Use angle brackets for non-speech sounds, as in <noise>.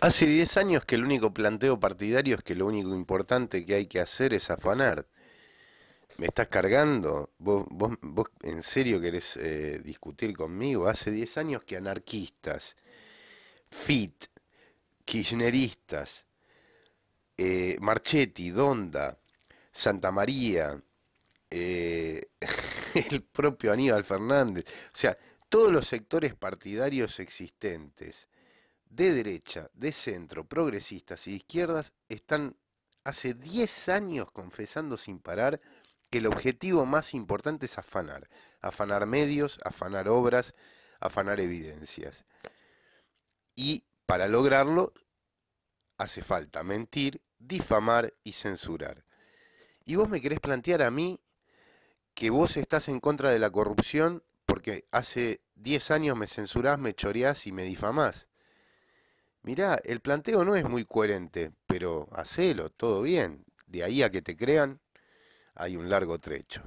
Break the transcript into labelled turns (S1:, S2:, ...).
S1: Hace 10 años que el único planteo partidario es que lo único importante que hay que hacer es afanar. ¿Me estás cargando? ¿Vos, en serio querés eh, discutir conmigo? Hace 10 años que anarquistas, FIT, kirchneristas, eh, Marchetti, Donda, Santa María, eh, <laughs> el propio Aníbal Fernández, o sea, todos los sectores partidarios existentes de derecha, de centro, progresistas y de izquierdas están hace 10 años confesando sin parar que el objetivo más importante es afanar, afanar medios, afanar obras, afanar evidencias. Y para lograrlo hace falta mentir, difamar y censurar. Y vos me querés plantear a mí que vos estás en contra de la corrupción porque hace 10 años me censurás, me choreás y me difamás mirá, el planteo no es muy coherente, pero hacelo, todo bien. De ahí a que te crean, hay un largo trecho.